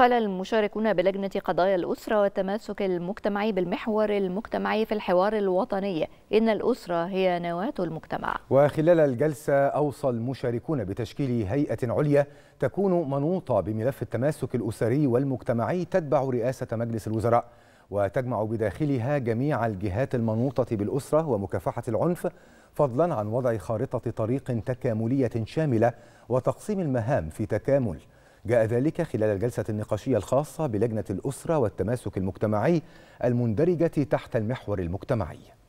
قال المشاركون بلجنة قضايا الأسرة والتماسك المجتمعي بالمحور المجتمعي في الحوار الوطني إن الأسرة هي نواة المجتمع وخلال الجلسة أوصى المشاركون بتشكيل هيئة عليا تكون منوطة بملف التماسك الأسري والمجتمعي تتبع رئاسة مجلس الوزراء وتجمع بداخلها جميع الجهات المنوطة بالأسرة ومكافحة العنف فضلا عن وضع خارطة طريق تكاملية شاملة وتقسيم المهام في تكامل جاء ذلك خلال الجلسة النقاشية الخاصة بلجنة الأسرة والتماسك المجتمعي المندرجة تحت المحور المجتمعي